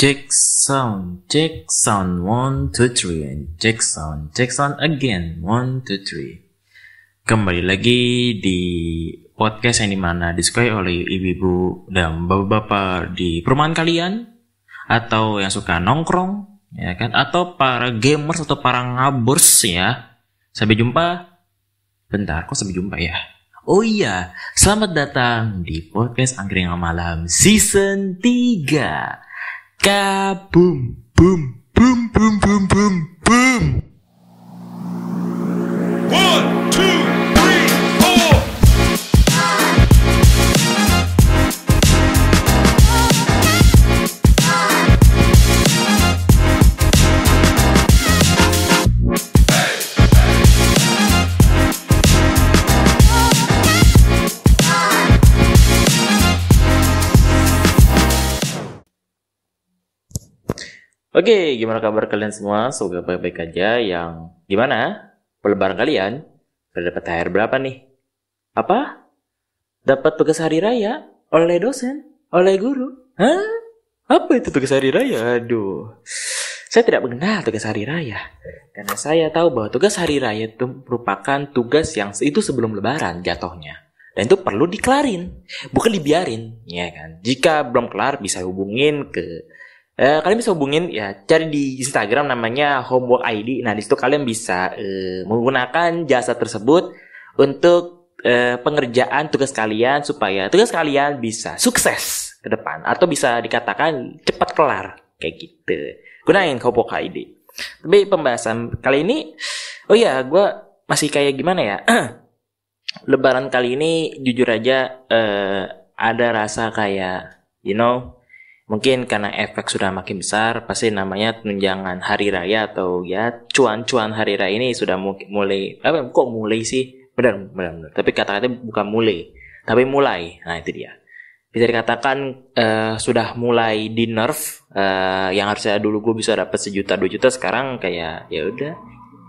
Check sound, check sound, one, two, three, and check sound, check sound again, one, two, three. Kembali lagi di podcast yang dimana disukai oleh ibu-ibu dan bapak-bapak di perumahan kalian, atau yang suka nongkrong, ya kan, atau para gamers atau para ngabers ya. Sampai jumpa. Bentar, kok sampai jumpa ya? Oh iya, selamat datang di podcast Angkringan Malam Season 3 Kaboom, boom, boom, boom, boom, boom, boom. One. Oke, gimana kabar kalian semua? Semoga baik-baik aja. Yang gimana? Pelebaran kalian? Udah dapat THR berapa nih? Apa? Dapat tugas hari raya? Oleh dosen? Oleh guru? Hah? Apa itu tugas hari raya? Aduh. Saya tidak mengenal tugas hari raya. Karena saya tahu bahwa tugas hari raya itu merupakan tugas yang itu sebelum lebaran jatuhnya. Dan itu perlu dikelarin. Bukan dibiarin. Ya kan? Jika belum kelar bisa hubungin ke Uh, kalian bisa hubungin ya cari di Instagram namanya Homework ID. Nah di situ kalian bisa uh, menggunakan jasa tersebut untuk uh, pengerjaan tugas kalian supaya tugas kalian bisa sukses ke depan atau bisa dikatakan cepat kelar kayak gitu. Gunain Homework ID. Tapi pembahasan kali ini, oh ya gue masih kayak gimana ya? Lebaran kali ini jujur aja uh, ada rasa kayak you know mungkin karena efek sudah makin besar pasti namanya tunjangan hari raya atau ya cuan-cuan hari raya ini sudah mulai apa kok mulai sih benar benar, benar. tapi kata kata bukan mulai tapi mulai nah itu dia bisa dikatakan uh, sudah mulai di nerf uh, eh, yang harusnya dulu gue bisa dapat sejuta dua juta sekarang kayak ya udah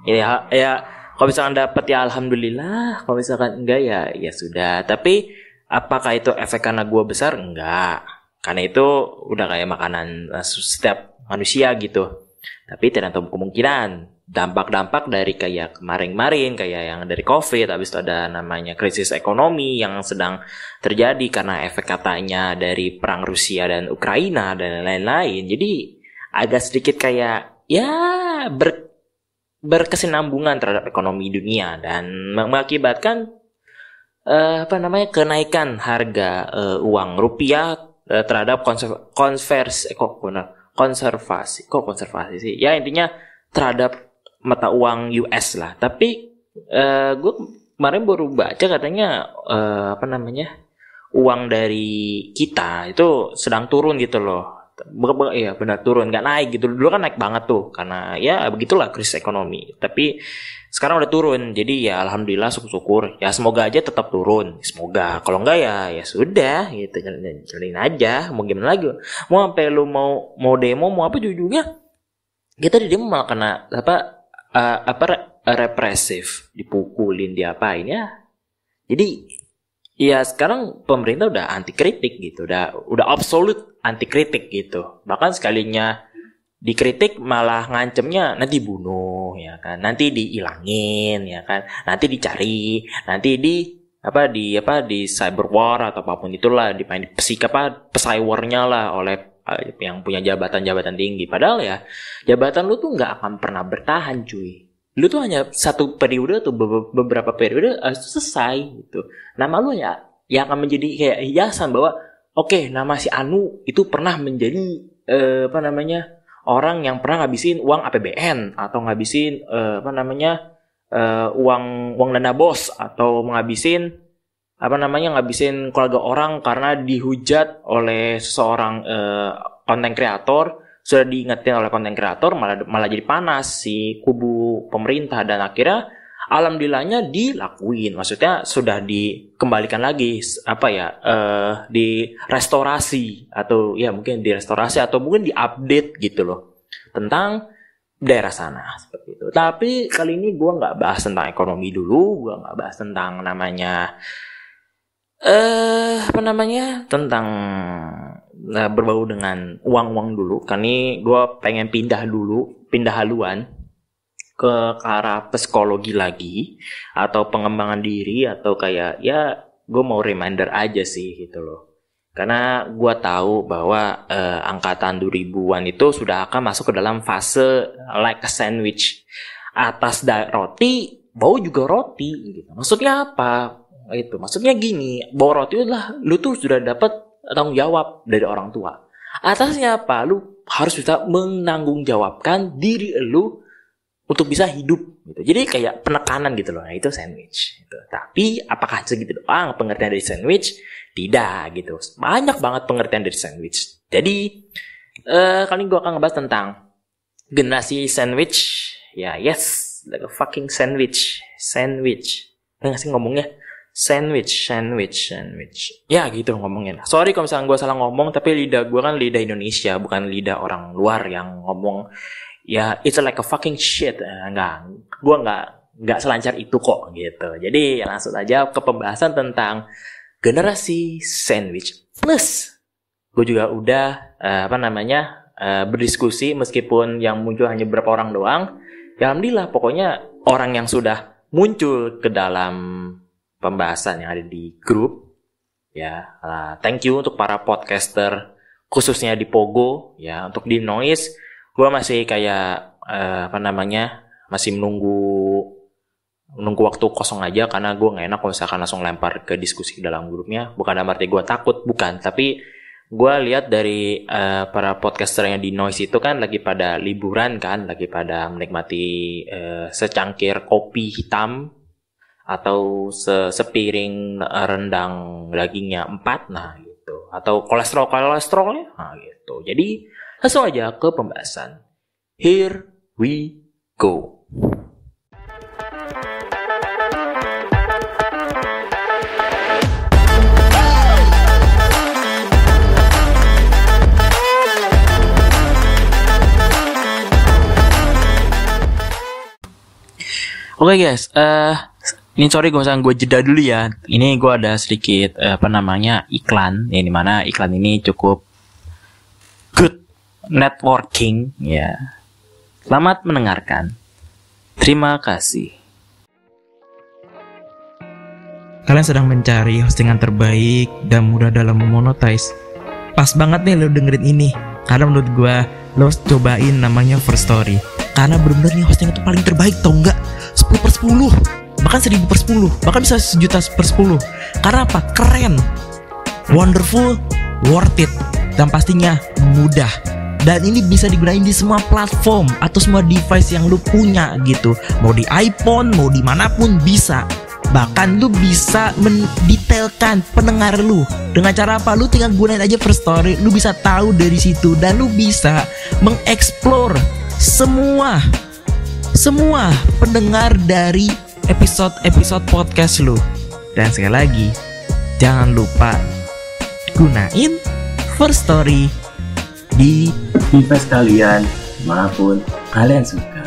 ya, ya ya kalau misalkan dapat ya alhamdulillah kalau misalkan enggak ya ya sudah tapi apakah itu efek karena gue besar enggak karena itu udah kayak makanan eh, setiap manusia gitu tapi tidak tahu kemungkinan dampak-dampak dari kayak kemarin-kemarin kayak yang dari covid habis itu ada namanya krisis ekonomi yang sedang terjadi karena efek katanya dari perang Rusia dan Ukraina dan lain-lain jadi agak sedikit kayak ya ber, berkesinambungan terhadap ekonomi dunia dan mengakibatkan uh, apa namanya kenaikan harga uh, uang rupiah Eh, terhadap konserv konvers eh, kok konservasi kok konservasi sih ya intinya terhadap mata uang US lah tapi uh, eh, gue kemarin baru baca katanya uh, apa namanya uang dari kita itu sedang turun gitu loh Iya benar turun nggak naik gitu dulu kan naik banget tuh karena ya begitulah krisis ekonomi tapi sekarang udah turun jadi ya alhamdulillah syukur-syukur ya semoga aja tetap turun semoga kalau enggak ya ya sudah gitu jalanin aja mau gimana lagi mau sampai lu mau mau demo mau apa jujurnya kita di demo malah kena apa uh, apa represif dipukulin diapain ya jadi ya sekarang pemerintah udah anti kritik gitu udah udah absolut anti kritik gitu bahkan sekalinya dikritik malah ngancemnya nanti bunuh ya kan nanti diilangin ya kan nanti dicari nanti di apa di apa di cyber war atau apapun itulah dipain psik apa pesaiwarnya lah oleh eh, yang punya jabatan-jabatan tinggi padahal ya jabatan lu tuh nggak akan pernah bertahan cuy lu tuh hanya satu periode tuh beberapa periode eh, selesai gitu nama lu ya yang akan menjadi kayak hiasan bahwa oke okay, nama si Anu itu pernah menjadi eh, apa namanya orang yang pernah ngabisin uang APBN atau ngabisin uh, apa namanya uh, uang uang dana bos atau menghabisin apa namanya ngabisin keluarga orang karena dihujat oleh seorang eh, konten uh, kreator sudah diingetin oleh konten kreator malah malah jadi panas si kubu pemerintah dan akhirnya alhamdulillahnya dilakuin maksudnya sudah dikembalikan lagi apa ya uh, di restorasi atau ya mungkin di restorasi atau mungkin di update gitu loh tentang daerah sana seperti itu tapi kali ini gue nggak bahas tentang ekonomi dulu gue nggak bahas tentang namanya eh uh, apa namanya tentang eh, berbau dengan uang-uang dulu kan ini gue pengen pindah dulu pindah haluan ke, arah psikologi lagi atau pengembangan diri atau kayak ya gue mau reminder aja sih gitu loh karena gue tahu bahwa eh, angkatan 2000-an itu sudah akan masuk ke dalam fase like a sandwich atas da roti bau juga roti gitu maksudnya apa itu maksudnya gini bau roti lah lu tuh sudah dapat tanggung jawab dari orang tua atasnya apa lu harus bisa menanggung jawabkan diri lu untuk bisa hidup gitu. Jadi kayak penekanan gitu loh. Nah, itu sandwich gitu. Tapi apakah segitu doang pengertian dari sandwich? Tidak gitu. Banyak banget pengertian dari sandwich. Jadi eh uh, kali ini gue akan ngebahas tentang generasi sandwich. Ya, yes, like a fucking sandwich. Sandwich. Enggak sih ngomongnya? Sandwich, sandwich, sandwich. Ya gitu ngomongnya. Sorry kalau misalnya gue salah ngomong, tapi lidah gue kan lidah Indonesia, bukan lidah orang luar yang ngomong ya it's like a fucking shit enggak eh, Gua nggak nggak selancar itu kok gitu jadi ya langsung aja ke pembahasan tentang generasi sandwich plus gue juga udah uh, apa namanya uh, berdiskusi meskipun yang muncul hanya beberapa orang doang ya alhamdulillah pokoknya orang yang sudah muncul ke dalam pembahasan yang ada di grup ya uh, thank you untuk para podcaster khususnya di Pogo ya untuk di Noise gue masih kayak uh, apa namanya masih menunggu menunggu waktu kosong aja karena gue nggak enak kalau misalkan langsung lempar ke diskusi dalam grupnya bukan dalam arti gue takut bukan tapi gue lihat dari uh, para podcaster yang di noise itu kan lagi pada liburan kan lagi pada menikmati uh, secangkir kopi hitam atau se sepiring rendang dagingnya empat nah gitu atau kolesterol kolesterolnya nah gitu jadi Langsung aja ke pembahasan. Here we go. Oke okay guys, uh, ini sorry gue gue jeda dulu ya. Ini gue ada sedikit uh, apa namanya iklan, ya. Di mana iklan ini cukup networking ya. Selamat mendengarkan. Terima kasih. Kalian sedang mencari hostingan terbaik dan mudah dalam memonetize. Pas banget nih lo dengerin ini. Karena menurut gue lo cobain namanya First Story. Karena bener-bener nih hosting itu paling terbaik tau nggak? 10 per 10 bahkan 1000 per 10 bahkan bisa sejuta per 10 karena apa? keren wonderful worth it dan pastinya mudah dan ini bisa digunain di semua platform atau semua device yang lu punya gitu mau di iPhone mau dimanapun bisa bahkan lu bisa mendetailkan pendengar lu dengan cara apa lu tinggal gunain aja first story lu bisa tahu dari situ dan lu bisa mengeksplor semua semua pendengar dari episode-episode podcast lu dan sekali lagi jangan lupa gunain first story di device kalian maupun kalian suka.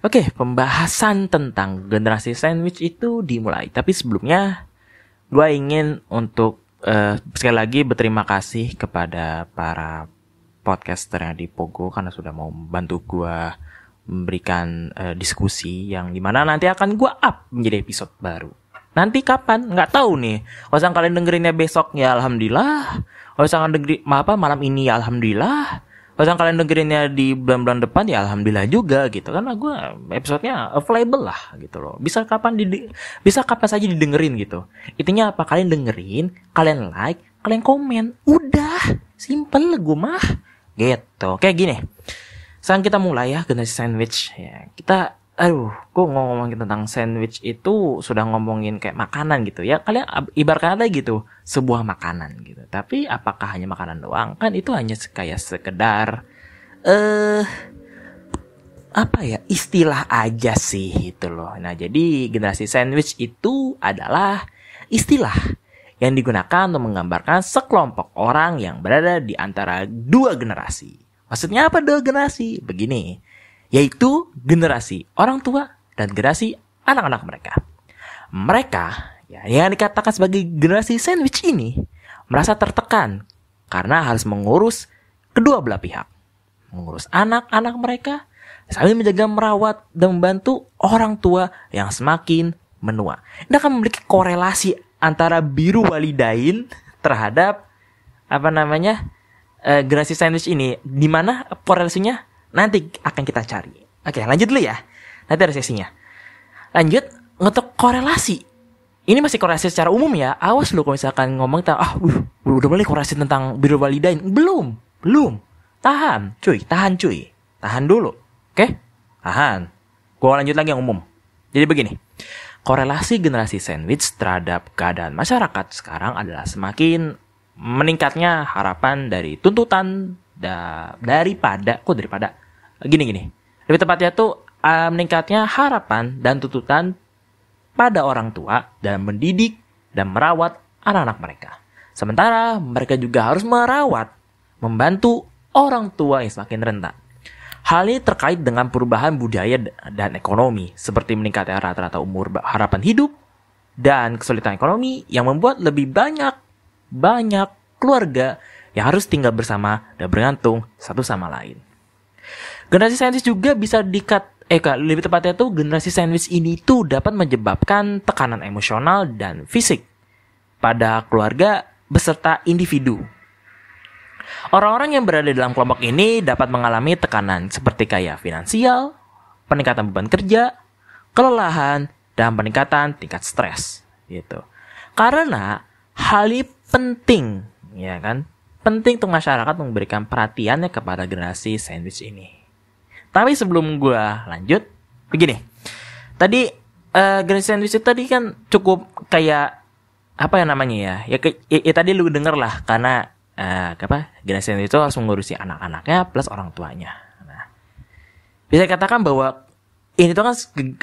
Oke, pembahasan tentang generasi sandwich itu dimulai. Tapi sebelumnya, gue ingin untuk uh, sekali lagi berterima kasih kepada para podcaster yang di Pogo karena sudah mau membantu gue memberikan uh, diskusi yang dimana nanti akan gue up menjadi episode baru. Nanti kapan? Nggak tahu nih. Kalau sang kalian dengerinnya besok ya alhamdulillah. Kalau sang dengerin apa malam ini ya alhamdulillah. Kalau sang kalian dengerinnya di bulan-bulan depan ya alhamdulillah juga gitu. Karena gue episodenya available lah gitu loh. Bisa kapan di bisa kapan saja didengerin gitu. Intinya apa? Kalian dengerin, kalian like, kalian komen. Udah, simple gue mah. Gitu. Kayak gini. Sekarang kita mulai ya generasi sandwich. Ya, kita aduh, gue ngomongin tentang sandwich itu sudah ngomongin kayak makanan gitu ya. Kalian ibaratkan aja gitu sebuah makanan gitu. Tapi apakah hanya makanan doang? Kan itu hanya kayak sekedar eh uh, apa ya istilah aja sih itu loh. Nah jadi generasi sandwich itu adalah istilah yang digunakan untuk menggambarkan sekelompok orang yang berada di antara dua generasi. Maksudnya apa dua generasi? Begini, yaitu generasi orang tua dan generasi anak-anak mereka. Mereka ya, yang dikatakan sebagai generasi sandwich ini merasa tertekan karena harus mengurus kedua belah pihak. Mengurus anak-anak mereka sambil menjaga merawat dan membantu orang tua yang semakin menua. Ini akan memiliki korelasi antara biru walidain terhadap apa namanya uh, generasi sandwich ini di mana korelasinya Nanti akan kita cari. Oke, lanjut dulu ya. Nanti ada sesinya. Lanjut, ngetok korelasi. Ini masih korelasi secara umum ya. Awas lu kalau misalkan ngomong tentang, ah, uh, udah mulai korelasi tentang biru walidain. Belum, belum. Tahan, cuy, tahan cuy. Tahan dulu, oke? Tahan. Gua lanjut lagi yang umum. Jadi begini, korelasi generasi sandwich terhadap keadaan masyarakat sekarang adalah semakin meningkatnya harapan dari tuntutan da daripada kok daripada gini gini lebih tepatnya tuh uh, meningkatnya harapan dan tuntutan pada orang tua dalam mendidik dan merawat anak-anak mereka. Sementara mereka juga harus merawat, membantu orang tua yang semakin rentan. Hal ini terkait dengan perubahan budaya dan ekonomi, seperti meningkatnya rata-rata umur harapan hidup dan kesulitan ekonomi yang membuat lebih banyak banyak keluarga yang harus tinggal bersama dan bergantung satu sama lain. Generasi sandwich juga bisa dikat eh lebih tepatnya tuh generasi sandwich ini tuh dapat menyebabkan tekanan emosional dan fisik pada keluarga beserta individu. Orang-orang yang berada dalam kelompok ini dapat mengalami tekanan seperti kayak finansial, peningkatan beban kerja, kelelahan, dan peningkatan tingkat stres gitu. Karena hal ini penting ya kan penting untuk masyarakat memberikan perhatiannya kepada generasi sandwich ini. Tapi sebelum gue lanjut, begini. Tadi uh, Grand Sandwich itu tadi kan cukup kayak apa ya namanya ya? Ya, ke, ya, ya tadi lu denger lah karena uh, apa? Grand Sandwich itu harus mengurusi anak-anaknya plus orang tuanya. Nah, bisa katakan bahwa ini tuh kan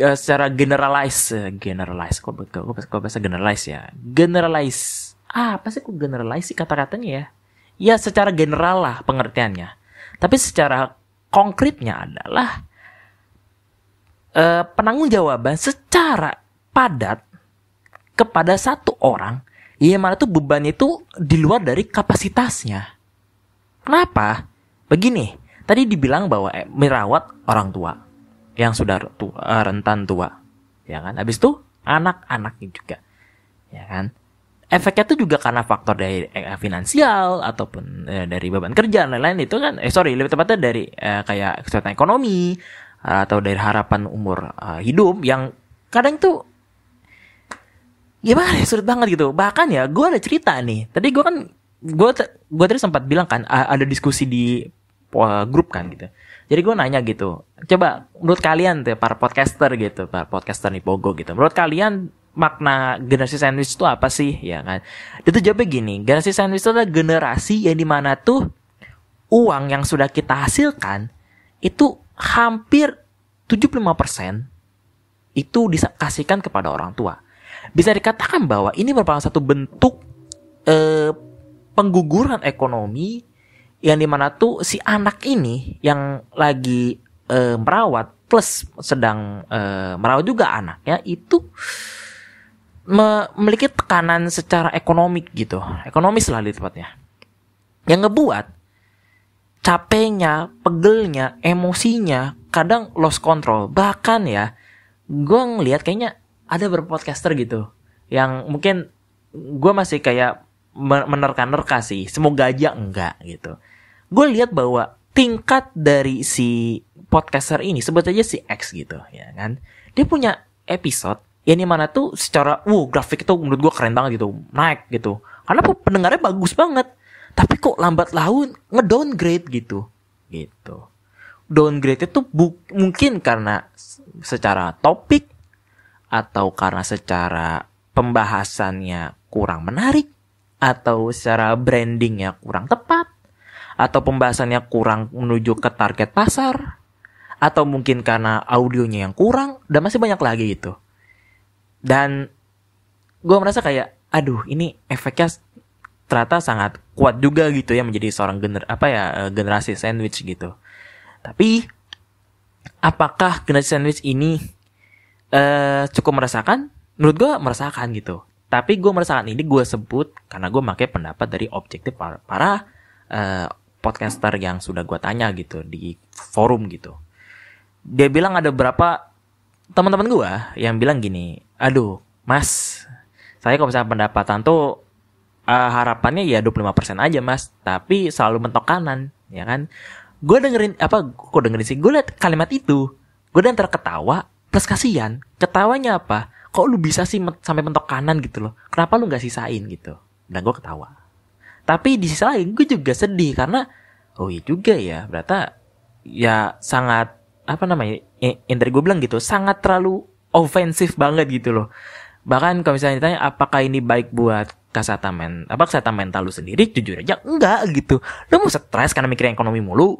eh, secara generalize, generalize, kok, kok, kok, kok bahasa generalize ya, generalize. Ah, apa sih kok generalize sih kata-katanya ya? Ya secara general lah pengertiannya. Tapi secara konkretnya adalah eh, penanggung jawaban secara padat kepada satu orang yang mana tuh beban itu di luar dari kapasitasnya. Kenapa? Begini, tadi dibilang bahwa eh, merawat orang tua yang sudah tua, eh, rentan tua, ya kan? Habis itu anak-anaknya juga, ya kan? efeknya tuh juga karena faktor dari eh, finansial ataupun eh, dari beban kerja dan lain-lain itu kan eh sorry lebih tepatnya dari eh, kayak kesehatan ekonomi eh, atau dari harapan umur eh, hidup yang kadang tuh ya ya sulit banget gitu bahkan ya gue ada cerita nih tadi gue kan gue gue tadi sempat bilang kan ada diskusi di grup kan gitu jadi gue nanya gitu coba menurut kalian tuh ya, para podcaster gitu para podcaster nih pogo gitu menurut kalian makna generasi sandwich itu apa sih ya kan itu jawabnya gini generasi sandwich itu adalah generasi yang dimana tuh uang yang sudah kita hasilkan itu hampir 75% itu dikasihkan kepada orang tua bisa dikatakan bahwa ini merupakan satu bentuk eh, pengguguran ekonomi yang dimana tuh si anak ini yang lagi eh, merawat plus sedang eh, merawat juga anaknya itu memiliki tekanan secara ekonomik gitu, ekonomis lah di tempatnya. Yang ngebuat capeknya, pegelnya, emosinya, kadang lost control. Bahkan ya, gue ngeliat kayaknya ada beberapa podcaster gitu, yang mungkin gue masih kayak menerka-nerka sih, semoga aja enggak gitu. Gue lihat bahwa tingkat dari si podcaster ini, sebut aja si X gitu, ya kan? Dia punya episode ya ini mana tuh secara uh grafik itu menurut gue keren banget gitu naik gitu karena pendengarnya bagus banget tapi kok lambat laun ngedowngrade gitu gitu downgrade itu bu- mungkin karena secara topik atau karena secara pembahasannya kurang menarik atau secara brandingnya kurang tepat atau pembahasannya kurang menuju ke target pasar atau mungkin karena audionya yang kurang dan masih banyak lagi gitu dan gue merasa kayak aduh ini efeknya ternyata sangat kuat juga gitu ya menjadi seorang gener apa ya eh, generasi sandwich gitu tapi apakah generasi sandwich ini uh, cukup merasakan menurut gue merasakan gitu tapi gue merasakan ini gue sebut karena gue pakai pendapat dari objektif para, para uh, eh, podcaster yang sudah gue tanya gitu di forum gitu dia bilang ada berapa teman-teman gue yang bilang gini aduh, Mas, saya kalau misalnya pendapatan tuh uh, harapannya ya 25% aja, Mas, tapi selalu mentok kanan, ya kan? Gue dengerin apa gue dengerin sih, gue liat kalimat itu, gue dan terketawa plus kasihan. Ketawanya apa? Kok lu bisa sih met, sampai mentok kanan gitu loh? Kenapa lu nggak sisain gitu? Dan nah, gue ketawa. Tapi di sisi lain gue juga sedih karena oh iya juga ya, berarti ya sangat apa namanya? Yang tadi gue bilang gitu, sangat terlalu ofensif banget gitu loh. Bahkan kalau misalnya ditanya apakah ini baik buat kesehatan men apa kesehatan mental lu sendiri jujur aja enggak gitu lu mau stres karena mikirin ekonomi mulu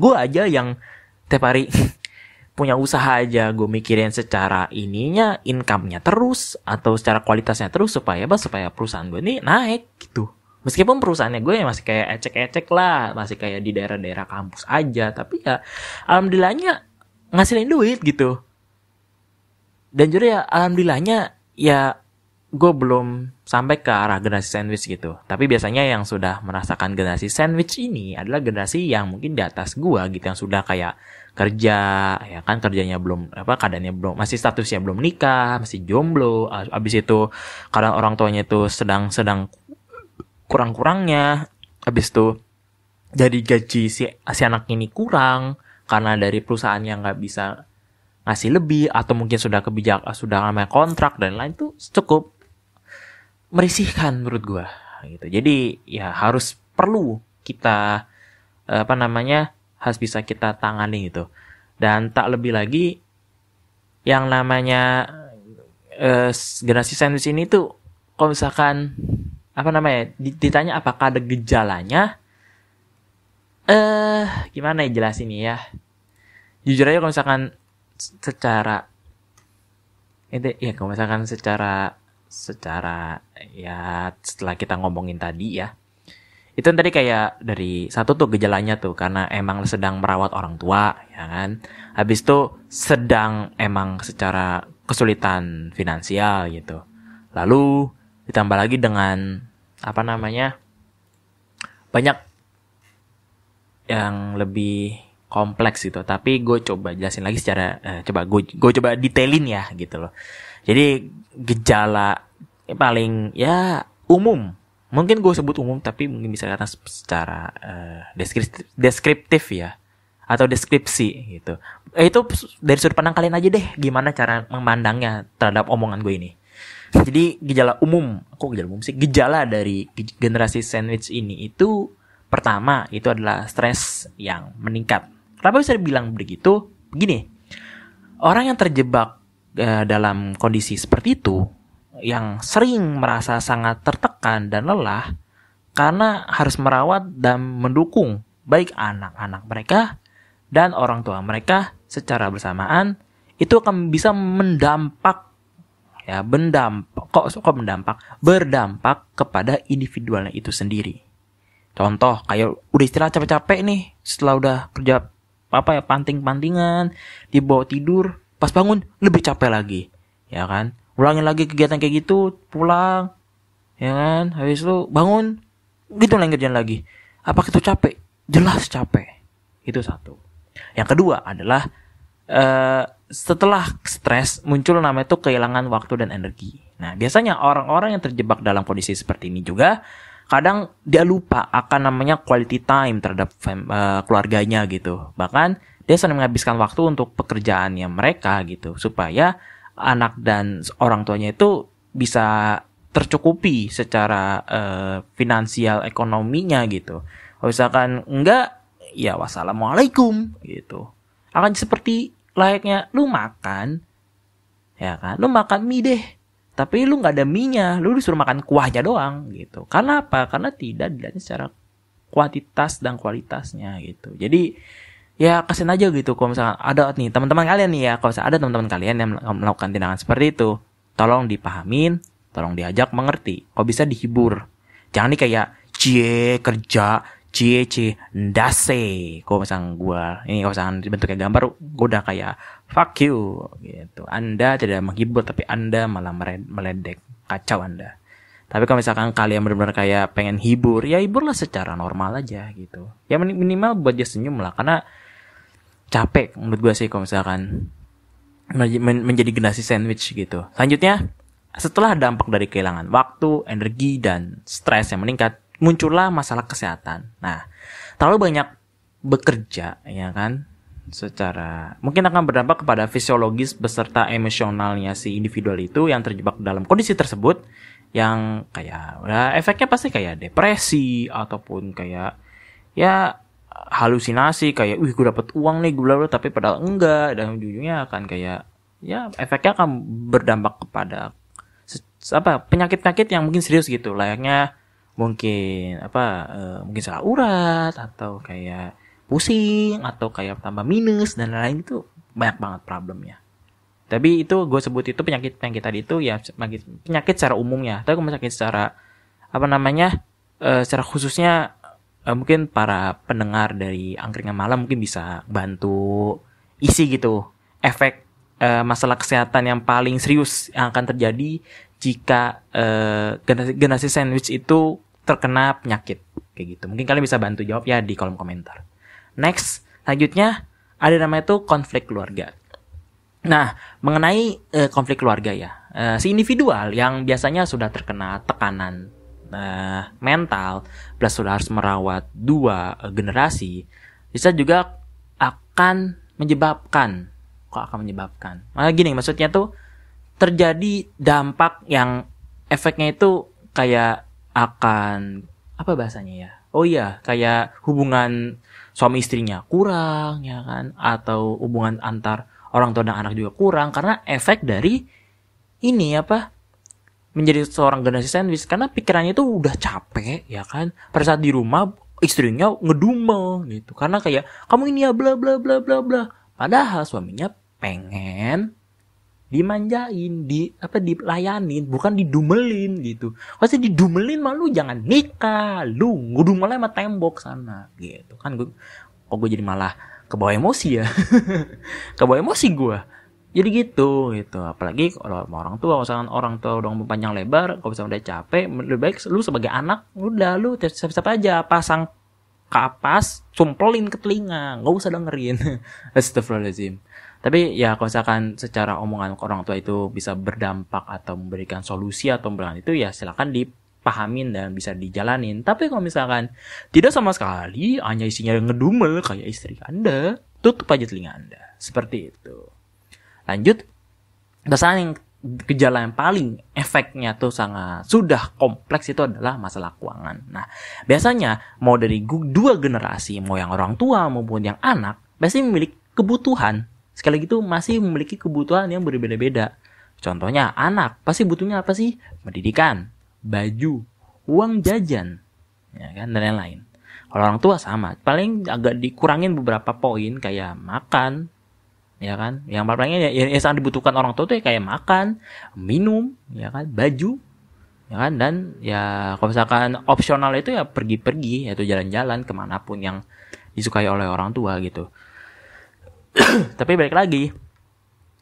gue aja yang tiap hari punya usaha aja gue mikirin secara ininya income-nya terus atau secara kualitasnya terus supaya apa supaya perusahaan gue ini naik gitu meskipun perusahaannya gue ya masih kayak ecek-ecek lah masih kayak di daerah-daerah kampus aja tapi ya alhamdulillahnya ngasilin duit gitu dan juga ya alhamdulillahnya ya gue belum sampai ke arah generasi sandwich gitu. Tapi biasanya yang sudah merasakan generasi sandwich ini adalah generasi yang mungkin di atas gue gitu yang sudah kayak kerja ya kan kerjanya belum apa keadaannya belum masih statusnya belum nikah masih jomblo abis itu kadang orang tuanya itu sedang sedang kurang-kurangnya abis itu jadi gaji si, si anak ini kurang karena dari perusahaan yang nggak bisa ngasih lebih atau mungkin sudah kebijak eh, sudah namanya kontrak dan lain itu cukup merisihkan menurut gue gitu jadi ya harus perlu kita eh, apa namanya harus bisa kita tangani gitu dan tak lebih lagi yang namanya eh, generasi sandwich ini tuh kalau misalkan apa namanya ditanya apakah ada gejalanya eh gimana ya jelasin ya jujur aja kalau misalkan secara itu ya kalau misalkan secara secara ya setelah kita ngomongin tadi ya itu tadi kayak dari satu tuh gejalanya tuh karena emang sedang merawat orang tua ya kan habis itu sedang emang secara kesulitan finansial gitu lalu ditambah lagi dengan apa namanya banyak yang lebih kompleks gitu tapi gue coba jelasin lagi secara eh, coba gue gue coba detailin ya gitu loh jadi gejala paling ya umum mungkin gue sebut umum tapi mungkin bisa kata secara eh, deskriptif, deskriptif ya atau deskripsi gitu eh, itu dari sudut pandang kalian aja deh gimana cara memandangnya terhadap omongan gue ini jadi gejala umum kok gejala umum sih gejala dari generasi sandwich ini itu pertama itu adalah stres yang meningkat Kenapa bisa dibilang begitu? Begini, orang yang terjebak uh, dalam kondisi seperti itu, yang sering merasa sangat tertekan dan lelah karena harus merawat dan mendukung baik anak-anak mereka dan orang tua mereka secara bersamaan itu akan bisa mendampak ya berdampak kok kok mendampak berdampak kepada individualnya itu sendiri contoh kayak udah istirahat capek-capek nih setelah udah kerja apa ya panting-pantingan, dibawa tidur, pas bangun lebih capek lagi. Ya kan? Ulangin lagi kegiatan kayak gitu, pulang. Ya kan? Habis itu bangun, gitu lagi kerjaan lagi. Apa itu capek? Jelas capek. Itu satu. Yang kedua adalah uh, setelah stres muncul nama itu kehilangan waktu dan energi. Nah, biasanya orang-orang yang terjebak dalam kondisi seperti ini juga kadang dia lupa akan namanya quality time terhadap fam, uh, keluarganya gitu. Bahkan dia sering menghabiskan waktu untuk pekerjaannya mereka gitu supaya anak dan orang tuanya itu bisa tercukupi secara uh, finansial ekonominya gitu. Kalau misalkan enggak ya wassalamualaikum gitu. Akan seperti layaknya lu makan ya kan? Lu makan mie deh tapi lu nggak ada minyak lu disuruh makan kuahnya doang gitu karena apa karena tidak dilihatnya secara kuantitas dan kualitasnya gitu jadi ya kasihin aja gitu kalau misalkan ada nih teman-teman kalian nih ya kalau ada teman-teman kalian yang melakukan tindakan seperti itu tolong dipahamin tolong diajak mengerti kalau bisa dihibur jangan nih kayak cie kerja Cie Ndase kalau misalkan gue ini kalau misalkan bentuknya gambar gue udah kayak fuck you gitu anda tidak menghibur tapi anda malah meledek kacau anda tapi kalau misalkan kalian benar-benar kayak pengen hibur ya hiburlah secara normal aja gitu ya minimal buat dia senyum lah karena capek menurut gue sih kalau misalkan menjadi generasi sandwich gitu selanjutnya setelah dampak dari kehilangan waktu, energi, dan stres yang meningkat, muncullah masalah kesehatan. Nah, terlalu banyak bekerja ya kan secara mungkin akan berdampak kepada fisiologis beserta emosionalnya si individual itu yang terjebak dalam kondisi tersebut yang kayak ya efeknya pasti kayak depresi ataupun kayak ya halusinasi kayak wih gue dapet uang nih gue bla tapi padahal enggak dan ujungnya akan kayak ya efeknya akan berdampak kepada apa penyakit-penyakit yang mungkin serius gitu layaknya mungkin apa uh, mungkin salah urat atau kayak pusing atau kayak tambah minus dan lain-lain itu banyak banget problemnya tapi itu gue sebut itu penyakit penyakit tadi itu ya penyakit penyakit secara umumnya tapi penyakit secara apa namanya uh, secara khususnya uh, mungkin para pendengar dari angkringan malam mungkin bisa bantu isi gitu efek uh, masalah kesehatan yang paling serius yang akan terjadi jika uh, generasi, generasi sandwich itu terkena penyakit kayak gitu. Mungkin kalian bisa bantu jawab ya di kolom komentar. Next, selanjutnya ada nama itu konflik keluarga. Nah, mengenai uh, konflik keluarga ya, uh, si individual yang biasanya sudah terkena tekanan uh, mental, plus sudah harus merawat dua uh, generasi, bisa juga akan menyebabkan, kok akan menyebabkan? Nah, gini maksudnya tuh terjadi dampak yang efeknya itu kayak akan apa bahasanya ya? Oh iya, kayak hubungan suami istrinya kurang ya kan atau hubungan antar orang tua dan anak juga kurang karena efek dari ini apa menjadi seorang generasi sandwich karena pikirannya itu udah capek ya kan pada saat di rumah istrinya ngedumel gitu karena kayak kamu ini ya bla bla bla bla bla padahal suaminya pengen dimanjain, di apa dilayanin, bukan didumelin gitu. Pasti didumelin malu jangan nikah, lu ngudu malah sama tembok sana gitu kan gue kok gue jadi malah kebawa emosi ya. kebawa emosi gue. Jadi gitu gitu. Apalagi kalau orang tua, misalkan orang tua udah panjang lebar, kalau bisa udah capek, lebih baik lu sebagai anak udah lu siap-siap aja pasang kapas, sumpelin ke telinga, nggak usah dengerin. Astagfirullahaladzim. Tapi ya kalau misalkan secara omongan orang tua itu bisa berdampak atau memberikan solusi atau memberikan itu ya silakan dipahamin dan bisa dijalanin. Tapi kalau misalkan tidak sama sekali hanya isinya ngedumel kayak istri Anda, tutup aja telinga Anda. Seperti itu. Lanjut, dasar yang gejala yang paling efeknya tuh sangat sudah kompleks itu adalah masalah keuangan. Nah, biasanya mau dari dua generasi, mau yang orang tua maupun yang anak, pasti memiliki kebutuhan sekali lagi itu masih memiliki kebutuhan yang berbeda-beda. Contohnya anak pasti butuhnya apa sih? Pendidikan, baju, uang jajan, ya kan dan lain-lain. Kalau orang tua sama, paling agak dikurangin beberapa poin kayak makan, ya kan? Yang paling yang, ya, yang sangat dibutuhkan orang tua tuh ya kayak makan, minum, ya kan, baju, ya kan? Dan ya kalau misalkan opsional itu ya pergi-pergi, yaitu jalan-jalan kemanapun yang disukai oleh orang tua gitu. tapi balik lagi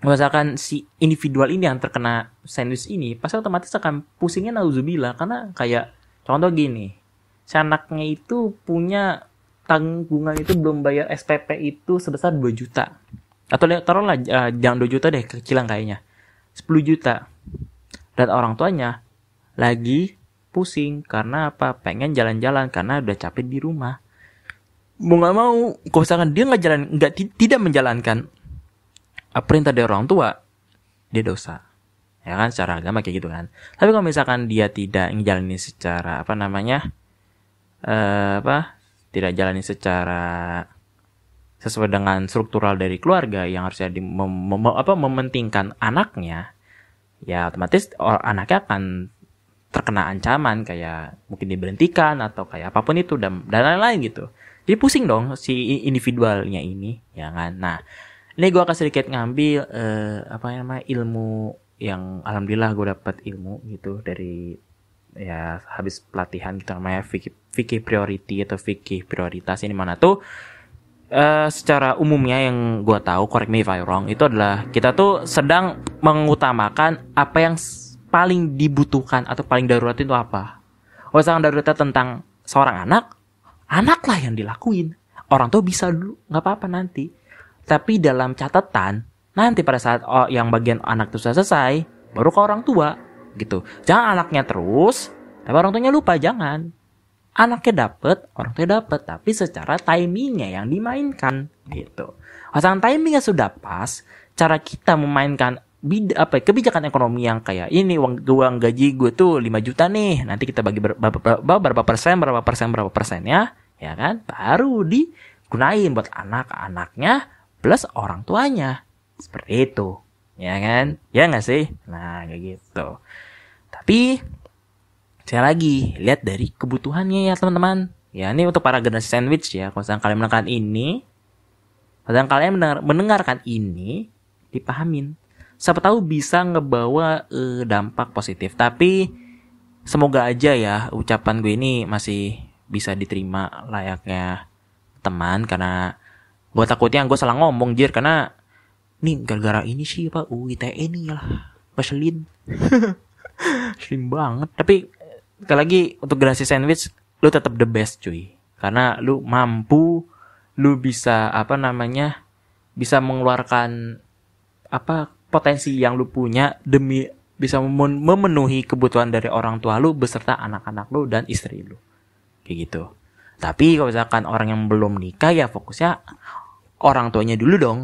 misalkan si individual ini yang terkena sandwich ini pasti otomatis akan pusingnya nauzubila karena kayak contoh gini si anaknya itu punya tanggungan itu belum bayar SPP itu sebesar 2 juta atau taruhlah uh, jangan 2 juta deh kecilan kayaknya 10 juta dan orang tuanya lagi pusing karena apa pengen jalan-jalan karena udah capek di rumah mau nggak mau kalau misalkan dia nggak jalan nggak tidak menjalankan ah, perintah dari orang tua dia dosa ya kan secara agama kayak gitu kan tapi kalau misalkan dia tidak menjalani secara apa namanya uh, apa tidak jalani secara sesuai dengan struktural dari keluarga yang harusnya di, mem, mem, apa, mementingkan anaknya ya otomatis or, anaknya akan terkena ancaman kayak mungkin diberhentikan atau kayak apapun itu dan dan lain-lain gitu jadi pusing dong si individualnya ini, ya kan? Nah, ini gue akan sedikit ngambil eh, apa namanya ilmu yang alhamdulillah gue dapat ilmu gitu dari ya habis pelatihan kita gitu, namanya fikih, priority atau fikih prioritas ini mana tuh Uh, secara umumnya yang gue tahu, correct me if I wrong, itu adalah kita tuh sedang mengutamakan apa yang paling dibutuhkan atau paling darurat itu apa. Oh, sekarang darurat tentang seorang anak anak lah yang dilakuin. Orang tua bisa dulu, nggak apa-apa nanti. Tapi dalam catatan, nanti pada saat oh, yang bagian anak itu sudah selesai, baru ke orang tua gitu. Jangan anaknya terus, tapi orang tuanya lupa jangan. Anaknya dapet, orang tuanya dapet, tapi secara timingnya yang dimainkan gitu. Pasangan timingnya sudah pas, cara kita memainkan bid apa ya, kebijakan ekonomi yang kayak ini uang uang gaji gue tuh 5 juta nih nanti kita bagi berapa, berapa, berapa persen berapa persen berapa persen ya ya kan baru digunain buat anak-anaknya plus orang tuanya seperti itu ya kan ya nggak sih nah kayak gitu tapi saya lagi lihat dari kebutuhannya ya teman-teman ya ini untuk para generasi sandwich ya kalau kalian mendengarkan ini kalau kalian mendengarkan ini dipahamin siapa tahu bisa ngebawa uh, dampak positif. Tapi semoga aja ya ucapan gue ini masih bisa diterima layaknya teman karena gue takutnya gue salah ngomong jir karena nih gara-gara ini sih pak UITE ini lah ngeselin ngeselin banget tapi sekali lagi untuk gerasi sandwich lu tetap the best cuy karena lu mampu lu bisa apa namanya bisa mengeluarkan apa potensi yang lu punya demi bisa memenuhi kebutuhan dari orang tua lu beserta anak-anak lu dan istri lu. Kayak gitu. Tapi kalau misalkan orang yang belum nikah ya fokusnya orang tuanya dulu dong.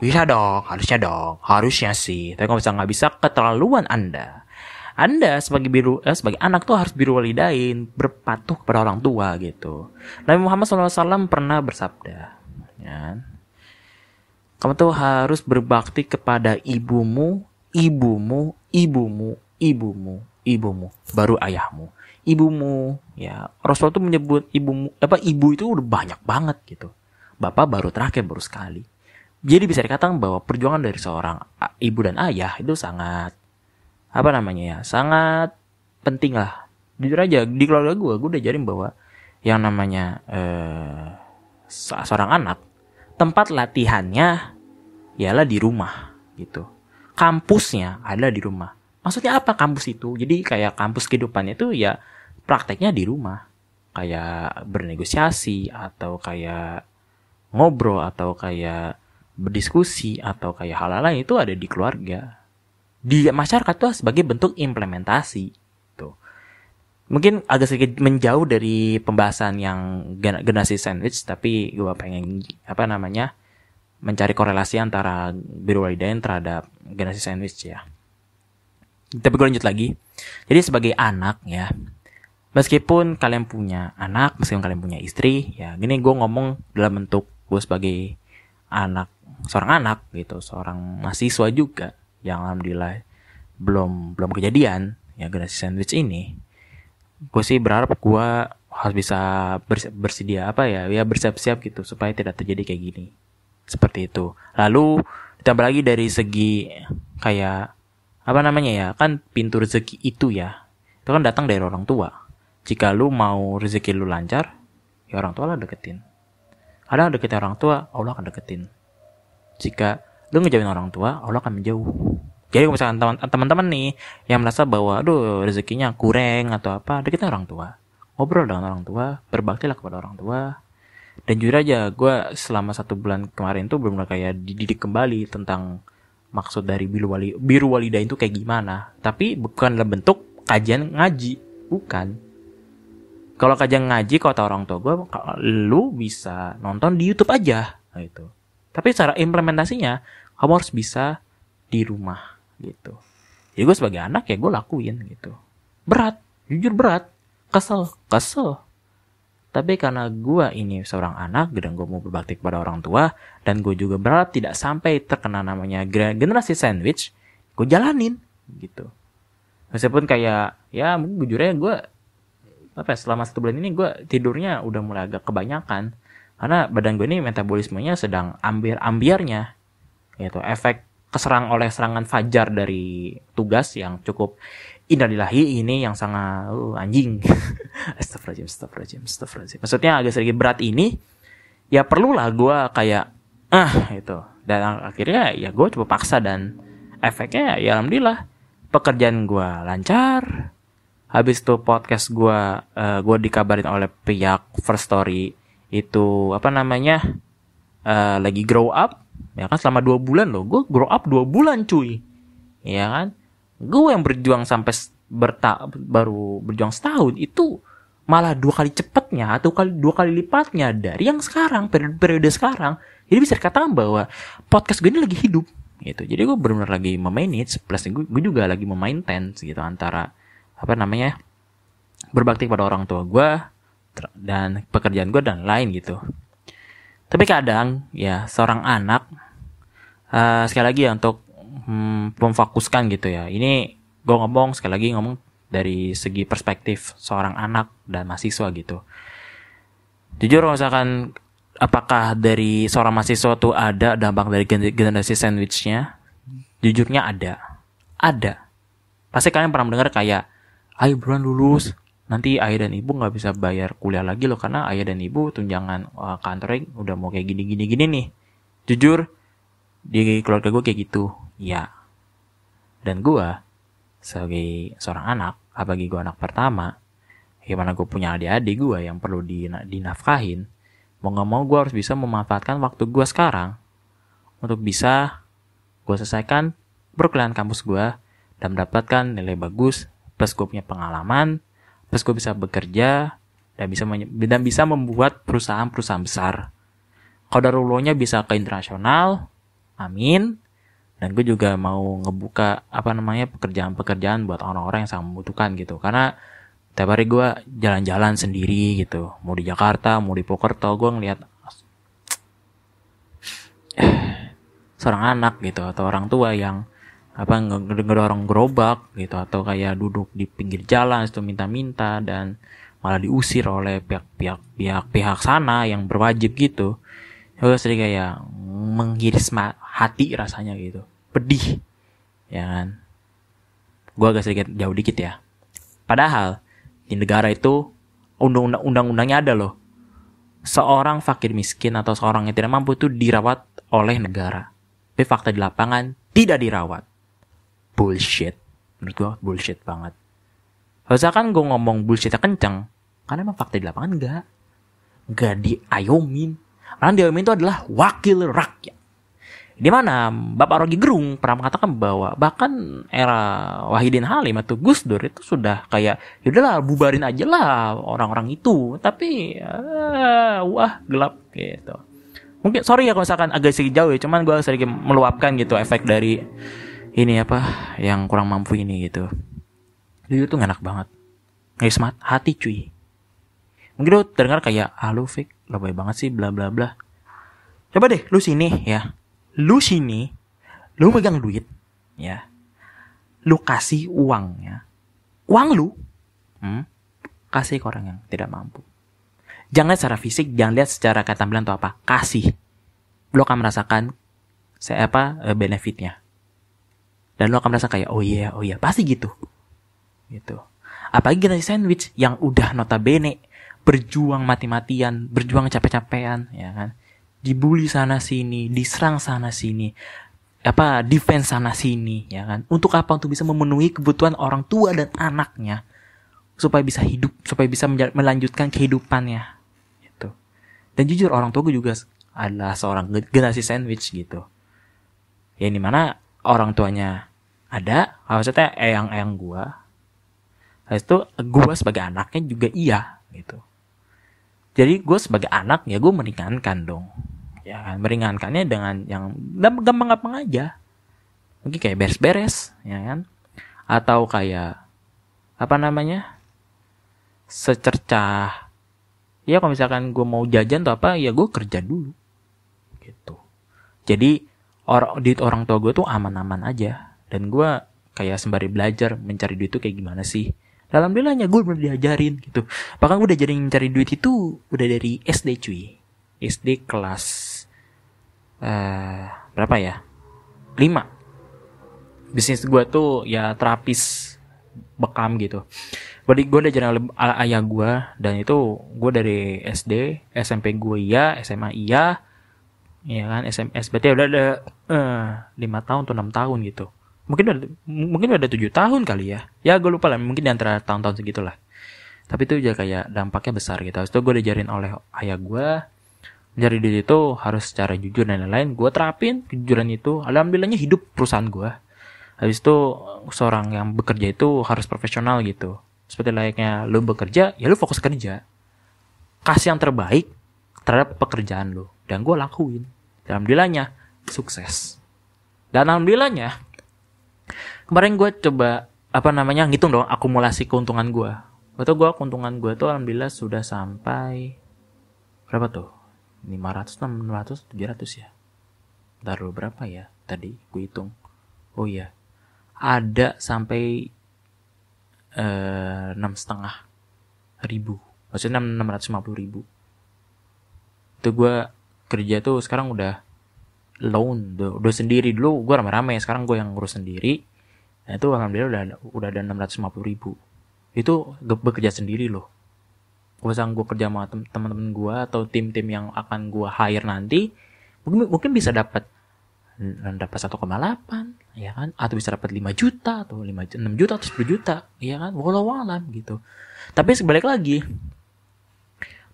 Bisa dong, harusnya dong, harusnya sih. Tapi kalau misalkan nggak bisa, keterlaluan Anda. Anda sebagai biru eh, sebagai anak tuh harus biru walidain, berpatuh kepada orang tua gitu. Nabi Muhammad SAW pernah bersabda, ya, kan? Kamu tuh harus berbakti kepada ibumu, ibumu, ibumu, ibumu, ibumu, baru ayahmu. Ibumu, ya Rasulullah tuh menyebut ibumu apa ibu itu udah banyak banget gitu. Bapak baru terakhir baru sekali. Jadi bisa dikatakan bahwa perjuangan dari seorang ibu dan ayah itu sangat apa namanya ya sangat penting lah. Jujur aja di keluarga gue, gue udah jadi bahwa yang namanya eh, seorang anak tempat latihannya ialah di rumah gitu. Kampusnya ada di rumah. Maksudnya apa kampus itu? Jadi kayak kampus kehidupannya itu ya prakteknya di rumah. Kayak bernegosiasi atau kayak ngobrol atau kayak berdiskusi atau kayak hal-hal lain itu ada di keluarga. Di masyarakat tuh sebagai bentuk implementasi mungkin agak sedikit menjauh dari pembahasan yang generasi sandwich tapi gue pengen apa namanya mencari korelasi antara biru berwalidain terhadap generasi sandwich ya tapi gue lanjut lagi jadi sebagai anak ya meskipun kalian punya anak meskipun kalian punya istri ya gini gue ngomong dalam bentuk gue sebagai anak seorang anak gitu seorang mahasiswa juga yang alhamdulillah belum belum kejadian ya generasi sandwich ini gue sih berharap gue harus bisa bersedia apa ya ya bersiap-siap gitu supaya tidak terjadi kayak gini seperti itu lalu ditambah lagi dari segi kayak apa namanya ya kan pintu rezeki itu ya itu kan datang dari orang tua jika lu mau rezeki lu lancar ya orang tua lah deketin Ada deketin orang tua Allah akan deketin jika lu ngejauhin orang tua Allah akan menjauh jadi kalau misalkan teman-teman nih yang merasa bahwa aduh rezekinya kurang atau apa deketin orang tua ngobrol dengan orang tua berbaktilah kepada orang tua dan jujur aja gue selama satu bulan kemarin tuh belum kayak dididik kembali tentang maksud dari biru wali biru walida itu kayak gimana tapi bukan dalam bentuk kajian ngaji bukan kalau kajian ngaji kata orang tua gue lu bisa nonton di YouTube aja gitu tapi cara implementasinya kamu harus bisa di rumah gitu ya gue sebagai anak ya gue lakuin gitu berat jujur berat kesel kesel tapi karena gue ini seorang anak dan gue mau berbakti kepada orang tua dan gue juga berat tidak sampai terkena namanya generasi sandwich gue jalanin gitu meskipun kayak ya mungkin ya gue apa selama satu bulan ini gue tidurnya udah mulai agak kebanyakan karena badan gue ini metabolismenya sedang ambiar ambiarnya yaitu efek keserang oleh serangan fajar dari tugas yang cukup inalilahi ini yang sangat uh, anjing. astagfirullahaladzim, astagfirullahaladzim, astagfirullahaladzim. Maksudnya agak sedikit berat ini, ya perlulah gue kayak, ah gitu. Dan akhirnya ya gue coba paksa dan efeknya ya alhamdulillah. Pekerjaan gue lancar. Habis itu podcast gue, uh, gue dikabarin oleh pihak First Story itu apa namanya, uh, lagi grow up ya kan selama dua bulan loh gue grow up dua bulan cuy ya kan gue yang berjuang sampai berta baru berjuang setahun itu malah dua kali cepatnya atau kali dua kali lipatnya dari yang sekarang periode, periode sekarang jadi bisa dikatakan bahwa podcast gue ini lagi hidup gitu jadi gue benar-benar lagi memanage plus gue, gue juga lagi memaintain gitu antara apa namanya berbakti kepada orang tua gue dan pekerjaan gue dan lain gitu tapi kadang ya seorang anak uh, sekali lagi ya untuk hmm, memfokuskan gitu ya. Ini gue ngomong sekali lagi ngomong dari segi perspektif seorang anak dan mahasiswa gitu. Jujur kalau misalkan apakah dari seorang mahasiswa tuh ada dampak dari generasi sandwichnya? Jujurnya ada. Ada. Pasti kalian pernah mendengar kayak, ayo buruan lulus, nanti ayah dan ibu nggak bisa bayar kuliah lagi loh karena ayah dan ibu tunjangan uh, udah mau kayak gini gini gini nih jujur di keluarga gue kayak gitu ya dan gue sebagai seorang anak apalagi gue anak pertama gimana ya gue punya adik-adik gue yang perlu dinafkahin mau nggak mau gue harus bisa memanfaatkan waktu gue sekarang untuk bisa gue selesaikan perkuliahan kampus gue dan mendapatkan nilai bagus plus gue punya pengalaman terus gue bisa bekerja dan bisa dan bisa membuat perusahaan-perusahaan besar kodarulonya bisa ke internasional amin dan gue juga mau ngebuka apa namanya pekerjaan-pekerjaan buat orang-orang yang sangat membutuhkan gitu karena tiap hari gue jalan-jalan sendiri gitu mau di Jakarta mau di Pokerto gue ngeliat seorang anak gitu atau orang tua yang apa orang gerobak gitu atau kayak duduk di pinggir jalan itu minta-minta dan malah diusir oleh pihak-pihak pihak-pihak sana yang berwajib gitu gue sering kayak mengiris hati rasanya gitu pedih ya kan gue agak sedikit jauh dikit ya padahal di negara itu undang-undang undang-undangnya ada loh seorang fakir miskin atau seorang yang tidak mampu itu dirawat oleh negara tapi fakta di lapangan tidak dirawat bullshit menurut gue bullshit banget harusnya kan gue ngomong bullshitnya kenceng karena emang fakta di lapangan enggak enggak diayomin karena diayomin itu adalah wakil rakyat di mana Bapak Rogi Gerung pernah mengatakan bahwa bahkan era Wahidin Halim atau Gus Dur itu sudah kayak yaudahlah bubarin aja lah orang-orang itu tapi uh, wah gelap gitu mungkin sorry ya kalau misalkan agak sedikit jauh ya cuman gue sedikit meluapkan gitu efek dari ini apa yang kurang mampu ini gitu itu tuh enak banget nggak smart hati cuy mungkin lo terdengar kayak ah lo fake lebay banget sih bla bla bla coba deh lu sini ya lu sini lu pegang duit ya lu kasih uang ya uang lu hmm, kasih ke orang yang tidak mampu jangan secara fisik jangan lihat secara kata atau apa kasih lo akan merasakan saya apa eh, benefitnya dan lo akan merasa kayak oh iya yeah, oh iya yeah. pasti gitu gitu apalagi generasi sandwich yang udah notabene berjuang mati-matian berjuang capek-capean ya kan dibully sana sini diserang sana sini apa defense sana sini ya kan untuk apa untuk bisa memenuhi kebutuhan orang tua dan anaknya supaya bisa hidup supaya bisa melanjutkan kehidupannya gitu dan jujur orang tua gue juga adalah seorang generasi sandwich gitu ya dimana orang tuanya ada maksudnya eyang eh, eyang gua habis itu gua sebagai anaknya juga iya gitu jadi gue sebagai anak ya gue meringankan dong ya kan meringankannya dengan yang gampang-gampang aja mungkin kayak beres-beres ya kan atau kayak apa namanya secercah ya kalau misalkan gue mau jajan atau apa ya gue kerja dulu gitu jadi orang di orang tua gue tuh aman-aman aja dan gue kayak sembari belajar mencari duit itu kayak gimana sih alhamdulillahnya gue belum diajarin gitu bahkan gue udah jadi mencari duit itu udah dari SD cuy SD kelas uh, berapa ya 5 bisnis gue tuh ya terapis bekam gitu Berarti gue udah oleh ayah gue dan itu gue dari SD SMP gue iya SMA iya ya kan SMS berarti udah ada eh, lima uh, 5 tahun atau enam tahun gitu mungkin udah mungkin udah tujuh tahun kali ya ya gue lupa lah mungkin di antara tahun-tahun segitulah tapi itu juga kayak dampaknya besar gitu Habis itu gue diajarin oleh ayah gue mencari diri itu harus secara jujur dan lain-lain gue terapin kejujuran itu alhamdulillahnya hidup perusahaan gue habis itu seorang yang bekerja itu harus profesional gitu seperti layaknya lo bekerja ya lo fokus kerja kasih yang terbaik terhadap pekerjaan lo dan gue lakuin alhamdulillahnya sukses dan alhamdulillahnya kemarin gue coba apa namanya ngitung dong akumulasi keuntungan gue waktu gue keuntungan gue tuh alhamdulillah sudah sampai berapa tuh 500 600 700 ya taruh berapa ya tadi gue hitung oh iya ada sampai eh, enam setengah ribu maksudnya enam ratus lima puluh ribu itu gue kerja tuh sekarang udah loan udah, udah sendiri dulu gue ramai-ramai. sekarang gue yang ngurus sendiri Nah, itu alhamdulillah udah, udah ada 650 ribu. Itu bekerja sendiri loh. sang gue kerja sama teman-teman gue atau tim-tim yang akan gue hire nanti, mungkin, mungkin bisa dapat dapat 1,8 ya kan atau bisa dapat 5 juta atau 5 6 juta atau 10 juta ya kan walau alam gitu tapi sebalik lagi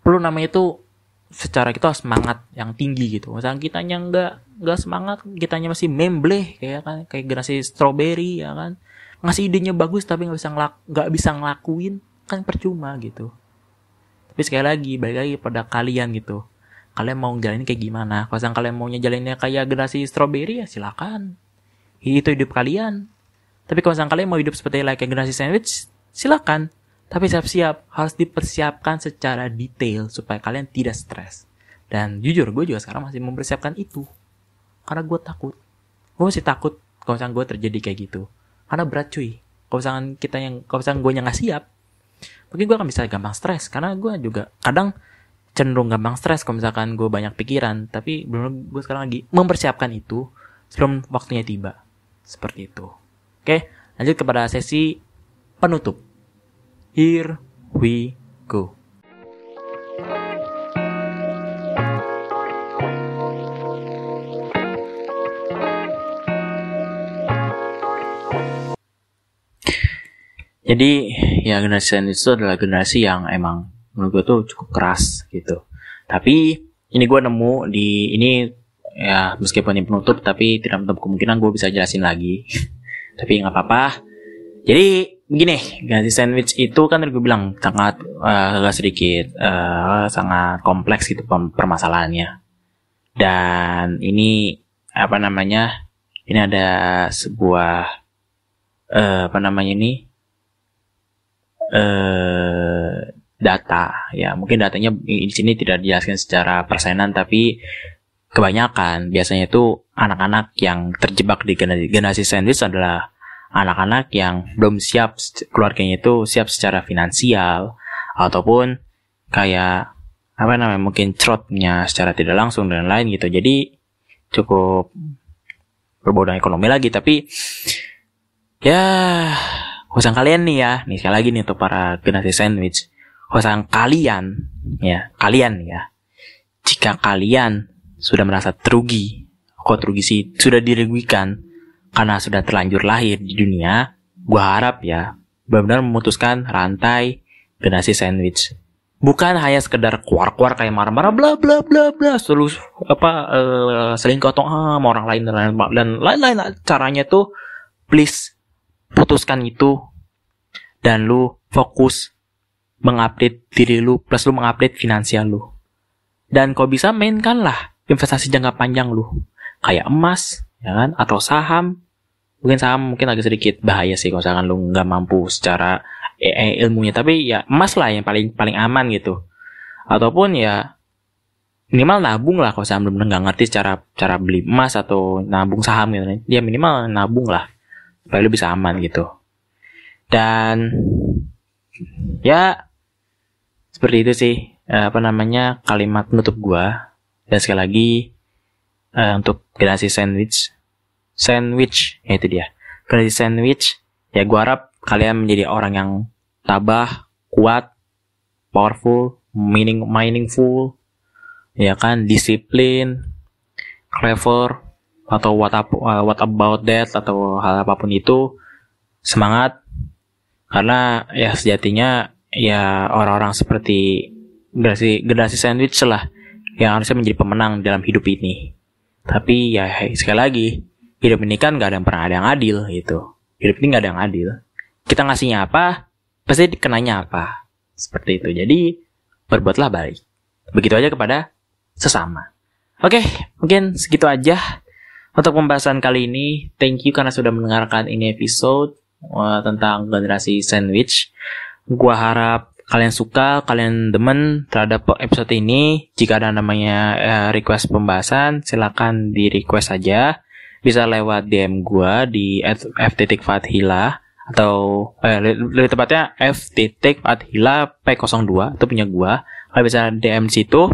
perlu namanya itu secara kita harus semangat yang tinggi gitu. Misalnya yang nggak nggak semangat, kitanya masih membleh kayak kan kayak generasi strawberry ya kan. Ngasih idenya bagus tapi nggak bisa ngelak nggak bisa ngelakuin kan percuma gitu. Tapi sekali lagi balik lagi pada kalian gitu. Kalian mau jalanin kayak gimana? Kalau kalian maunya jalannya kayak generasi strawberry ya silakan. Itu hidup kalian. Tapi kalau kalian mau hidup seperti like generasi sandwich, silakan. Tapi siap-siap harus dipersiapkan secara detail supaya kalian tidak stres. Dan jujur gue juga sekarang masih mempersiapkan itu. Karena gue takut. Gue masih takut kalau misalnya gue terjadi kayak gitu. Karena berat cuy. Kalau misalnya kita yang, kalau misalnya gue nggak siap, mungkin gue akan bisa gampang stres. Karena gue juga kadang cenderung gampang stres kalau misalkan gue banyak pikiran. Tapi belum gue sekarang lagi mempersiapkan itu sebelum waktunya tiba. Seperti itu. Oke, lanjut kepada sesi penutup. Here we go. Jadi ya generasi Z itu adalah generasi yang emang menurut gue tuh cukup keras gitu. Tapi ini gue nemu di ini ya meskipun ini penutup tapi tidak menutup kemungkinan gue bisa jelasin lagi. tapi nggak apa-apa. Jadi begini, gaji sandwich itu kan gue bilang sangat uh, agak sedikit uh, sangat kompleks gitu permasalahannya. Dan ini apa namanya? Ini ada sebuah uh, apa namanya ini? uh, data ya. Mungkin datanya di sini tidak dijelaskan secara persenan tapi kebanyakan biasanya itu anak-anak yang terjebak di generasi sandwich adalah anak-anak yang belum siap keluarganya itu siap secara finansial ataupun kayak apa namanya mungkin trotnya secara tidak langsung dan lain gitu jadi cukup berbau ekonomi lagi tapi ya khusus kalian nih ya nih sekali lagi nih untuk para generasi sandwich khusus kalian ya kalian ya jika kalian sudah merasa terugi kok terugi sih sudah dirugikan karena sudah terlanjur lahir di dunia, gue harap ya, benar-benar memutuskan rantai generasi sandwich. Bukan hanya sekedar kuar-kuar kayak marah-marah bla bla bla bla terus apa uh, sering kotong ah, sama orang lain dan lain-lain caranya tuh please putuskan itu dan lu fokus mengupdate diri lu plus lu mengupdate finansial lu. Dan kau bisa mainkanlah investasi jangka panjang lu kayak emas ya kan atau saham mungkin saham mungkin agak sedikit bahaya sih kalau misalkan lu nggak mampu secara eh, eh, ilmunya tapi ya emas lah yang paling paling aman gitu ataupun ya minimal nabung lah kalau saham belum nggak ngerti cara cara beli emas atau nabung saham gitu dia ya minimal nabung lah supaya lu bisa aman gitu dan ya seperti itu sih eh, apa namanya kalimat menutup gua dan sekali lagi eh, untuk generasi sandwich sandwich ya itu dia crazy sandwich ya gua harap kalian menjadi orang yang tabah kuat powerful meaning meaningful ya kan disiplin clever atau what up, uh, what about that atau hal apapun itu semangat karena ya sejatinya ya orang-orang seperti generasi generasi sandwich lah yang harusnya menjadi pemenang dalam hidup ini tapi ya sekali lagi hidup ini kan gak ada yang pernah ada yang adil gitu. Hidup ini gak ada yang adil. Kita ngasihnya apa, pasti dikenanya apa. Seperti itu. Jadi, berbuatlah baik. Begitu aja kepada sesama. Oke, mungkin segitu aja untuk pembahasan kali ini. Thank you karena sudah mendengarkan ini episode eh, tentang generasi sandwich. Gua harap kalian suka, kalian demen terhadap episode ini. Jika ada namanya eh, request pembahasan, silakan di request saja bisa lewat DM gua di @f.fathila atau eh, lebih tepatnya f.fathila p02 itu punya gua kalian bisa dm situ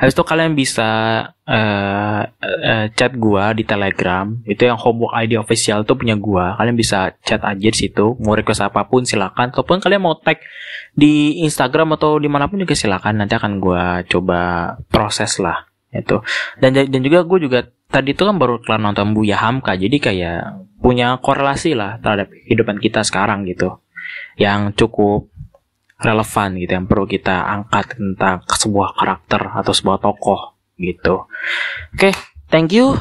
habis itu kalian bisa uh, uh, chat gua di telegram itu yang homework id official itu punya gua kalian bisa chat aja di situ mau request apapun silakan ataupun kalian mau tag di instagram atau dimanapun juga silakan nanti akan gua coba proses lah itu dan dan juga gue juga tadi itu kan baru kelar nonton Buya Hamka jadi kayak punya korelasi lah terhadap kehidupan kita sekarang gitu yang cukup relevan gitu yang perlu kita angkat tentang sebuah karakter atau sebuah tokoh gitu oke okay, thank you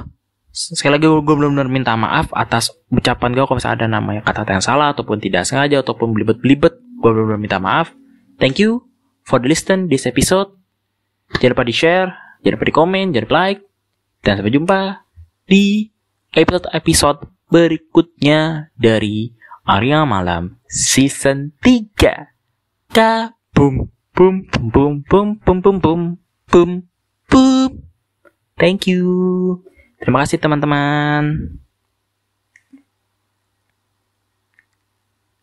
sekali lagi gue belum benar minta maaf atas ucapan gue kalau misalnya ada namanya kata-kata yang salah ataupun tidak sengaja ataupun belibet-belibet gue belum benar minta maaf thank you for the listen this episode jangan lupa di share Jangan lupa di komen, jangan lupa like. Dan sampai jumpa di episode-episode berikutnya dari Arya Malam Season 3. boom boom boom boom boom boom boom boom boom boom. Thank you. Terima kasih teman-teman.